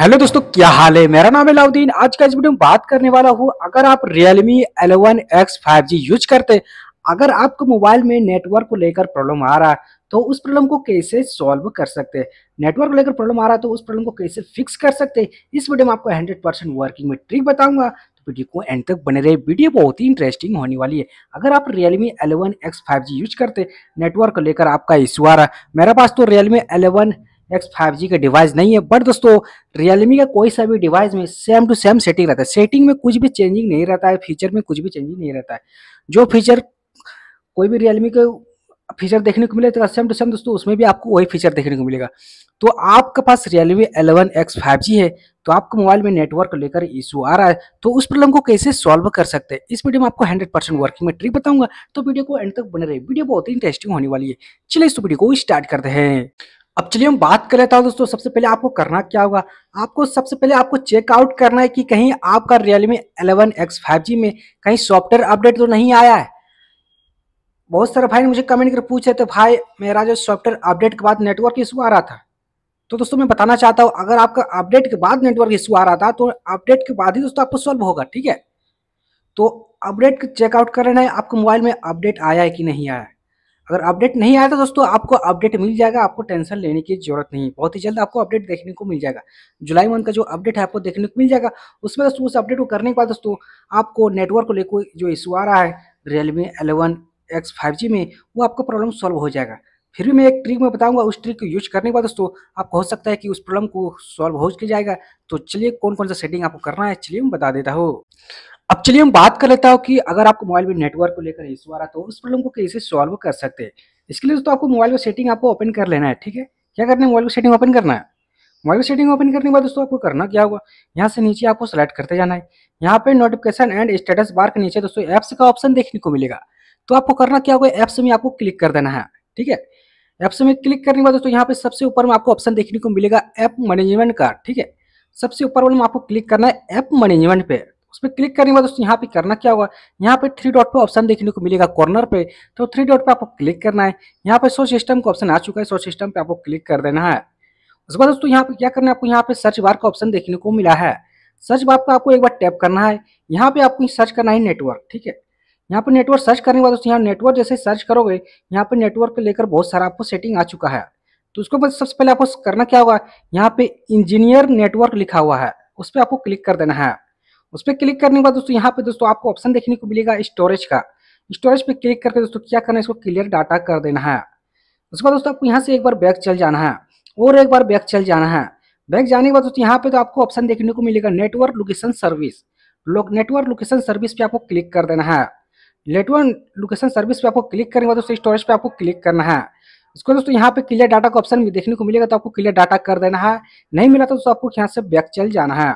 hello दोस्तों क्या हाल है मेरा नाम है लाउद्दीन आज का इस वीडियो में बात करने वाला हूँ अगर आप Realme X five G use करते हैं अगर आपके मोबाइल में नेटवर्क को लेकर प्रॉब्लम आ रहा है तो उस प्रॉब्लम को कैसे सॉल्व कर सकते हैं नेटवर्क को लेकर प्रॉब्लम आ रहा है तो उस प्रॉब्लम को कैसे फिक्स कर सकते इस वीडियो में आपको हंड्रेड परसेंट वर्किंग में ट्रिक बताऊंगा तो वीडियो को एंड तक बने रहे वीडियो बहुत ही इंटरेस्टिंग होने वाली है अगर आप एक्स फाइव जी यूज करते नेटवर्क को लेकर आपका इशू आ रहा है मेरे पास तो Realme eleven X five G का डिवाइस नहीं है बट दोस्तों रियलमी का कोई सा भी डिवाइस में सेम टू सेम सेटिंग रहता है सेटिंग में कुछ भी चेंजिंग नहीं रहता है फीचर में कुछ भी चेंजिंग नहीं रहता है जो फीचर कोई भी रियलमी के फीचर देखने को मिलेगा सेम टू सेम दोस्तों उसमें भी आपको वही फीचर देखने को मिलेगा तो आपके पास Realme eleven X five G है तो आपके मोबाइल में नेटवर्क लेकर इशू आ रहा है तो उस प्रॉब्लम को कैसे सॉल्व कर सकते हैं इस वीडियो में आपको 100 परसेंट वर्किंग में ट्रिक बताऊंगा तो वीडियो को एंड तक बने रहे वीडियो बहुत ही इंटरेस्टिंग होने वाली है चलिए इस वीडियो को स्टार्ट करते हैं अब चलिए हम बात कर लेता हूँ दोस्तों सबसे पहले आपको करना क्या होगा आपको सबसे पहले आपको चेकआउट करना है कि कहीं आपका Realme eleven X five G में कहीं सॉफ्टवेयर अपडेट तो नहीं आया है बहुत सारे भाई ने मुझे कमेंट कर पूछे तो भाई मेरा जो सॉफ्टवेयर अपडेट के बाद नेटवर्क इशू आ रहा था तो दोस्तों मैं बताना चाहता हूँ अगर आपका अपडेट के बाद नेटवर्क इशू आ रहा था तो अपडेट के बाद ही दोस्तों आपको सॉल्व होगा ठीक है तो अपडेट चेकआउट कर है आपके मोबाइल में अपडेट आया है कि नहीं आया है अगर अपडेट नहीं आया तो दोस्तों आपको अपडेट मिल जाएगा आपको टेंशन लेने की जरूरत नहीं बहुत ही जल्द आपको अपडेट देखने को मिल जाएगा जुलाई मंथ का जो अपडेट है आपको देखने को मिल जाएगा उसमें दोस्तों उस अपडेट को करने के बाद दोस्तों आपको नेटवर्क को लेकर जो इशू आ रहा है Realme eleven X five G में वो आपका प्रॉब्लम सॉल्व हो जाएगा फिर भी मैं एक ट्रिक में बताऊंगा उस ट्रिक को यूज करने के बाद दोस्तों आपको हो सकता है कि उस प्रॉब्लम को सॉल्व हो जाएगा तो चलिए कौन कौन सा सेटिंग आपको करना है चलिए मैं बता देता हूँ अब चलिए हम बात कर लेता हूँ कि अगर आपको मोबाइल में नेटवर्क को लेकर इशू आ रहा तो उस प्रॉब्लम को कैसे सॉल्व कर सकते हैं इसके लिए तो आपको मोबाइल में सेटिंग आपको ओपन कर लेना है ठीक है क्या करना है मोबाइल में सेटिंग ओपन करना है मोबाइल सेटिंग ओपन करने के बाद दोस्तों आपको करना क्या होगा यहाँ से नीचे आपको सेलेक्ट करते जाना है यहाँ पे नोटिफिकेशन एंड स्टेटस बार के नीचे दोस्तों ऐप्स का ऑप्शन देखने को मिलेगा तो आपको करना क्या होगा ऐप्स में आपको क्लिक कर देना है ठीक है ऐप्स में क्लिक करने के बाद दोस्तों यहाँ पे सबसे ऊपर में आपको ऑप्शन देखने को मिलेगा ऐप मैनेजमेंट का ठीक है सबसे ऊपर वाले में आपको क्लिक करना है ऐप मैनेजमेंट पे उसमें क्लिक करने के बाद दोस्तों यहाँ पे करना क्या होगा यहाँ पे थ्री डॉट पे ऑप्शन देखने को मिलेगा कॉर्नर पे तो थ्री डॉट पे आपको क्लिक करना है यहाँ पे सो सिस्टम का ऑप्शन आ चुका है सो सिस्टम पे आपको क्लिक कर देना है उसके बाद दोस्तों यहाँ पे क्या करना है आपको यहाँ पे सर्च बार का ऑप्शन देखने को मिला है सर्च बार पर आपको एक बार टैप करना है यहाँ पे आपको सर्च करना है नेटवर्क ठीक है यहाँ पर नेटवर्क सर्च करने के बाद दोस्तों यहाँ नेटवर्क जैसे सर्च करोगे यहाँ पे नेटवर्क को लेकर बहुत सारा आपको सेटिंग आ चुका है तो उसको बाद सबसे पहले आपको करना क्या होगा यहाँ पे इंजीनियर नेटवर्क लिखा हुआ है उस पर आपको क्लिक कर देना है उस पर क्लिक करने के बाद दोस्तों यहाँ पे दोस्तों आपको ऑप्शन देखने को मिलेगा स्टोरेज का स्टोरेज पे क्लिक करके दोस्तों क्या करना है इसको क्लियर डाटा कर देना है उसके बाद दोस्तों आपको यहाँ से एक बार बैक चल जाना है और एक बार बैक चल जाना है बैक जाने के बाद दोस्तों यहाँ पे तो आपको ऑप्शन देखने को मिलेगा network location service network location service पे आपको क्लिक कर देना है नेटवर्क लोकेशन सर्विस पे आपको क्लिक करने के बाद दोस्तों स्टोरेज पे आपको क्लिक करना है उसको दोस्तों यहाँ पे क्लियर डाटा का ऑप्शन देखने को मिलेगा तो आपको क्लियर डाटा कर देना है नहीं मिला तो दोस्तों आपको यहाँ से बैक चल जाना है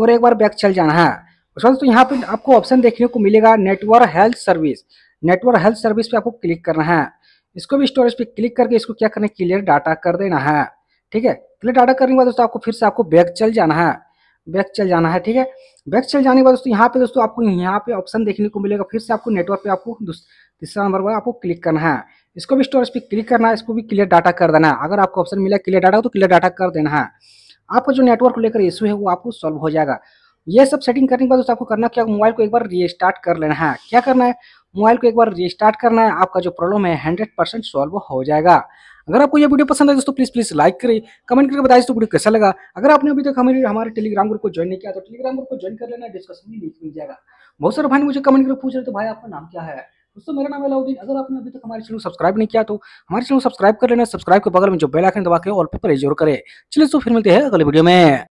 और एक बार बैक चल जाना है उसके बाद तो यहाँ पे आपको ऑप्शन देखने को मिलेगा network health service network health service पे आपको क्लिक करना है इसको भी स्टोरेज पे क्लिक करके इसको क्या करना है क्लियर डाटा कर देना है ठीक है क्लियर डाटा करने के बाद दोस्तों आपको फिर से आपको बैक चल जाना है बैक चल जाना है ठीक है बैक चल जाने के बाद दोस्तों यहाँ पे दोस्तों आपको यहाँ पे ऑप्शन देखने को मिलेगा फिर से आपको नेटवर्क पे आपको तीसरा नंबर पर आपको क्लिक करना है इसको भी स्टोरेज पे क्लिक करना है इसको भी क्लियर डाटा कर देना है अगर आपको ऑप्शन मिला क्लियर डाटा तो क्लियर डाटा कर देना है आपका जो नेटवर्क को लेकर इशू है वो आपको सॉल्व हो जाएगा ये सब सेटिंग करने के बाद आपको करना क्या मोबाइल को एक बार रिस्टार्ट कर लेना है हाँ, क्या करना है मोबाइल को एक बार रिस्टार्ट करना है आपका जो प्रॉब्लम है हंड्रेड परसेंट सॉल्व हो जाएगा अगर आपको ये वीडियो पसंद है दोस्तों प्लीज प्लीज लाइक करें कमेंट करके बताइए तो वीडियो कैसा लगा अगर आपने अभी तक हमारे हमारे टेलीग्राम ग्रुप को ज्वाइन नहीं किया तो टेलीग्राम ग्रुप को ज्वाइन कर लेना डिस्कशन में लिख मिल जाएगा बहुत सारे भाई मुझे कमेंट करके पूछ रहे तो भाई आपका नाम क्या है दोस्तों मेरा नाम अलाउद्दीन अगर आपने अभी तक हमारे चैनल सब्सक्राइब नहीं किया तो हमारे चैनल सब्सक्राइब कर लेना सब्सक्राइब के बगल में जो बेल आइकन दबा के और पेपर जरूर करें चलिए तो फिर मिलते हैं अगले वीडियो में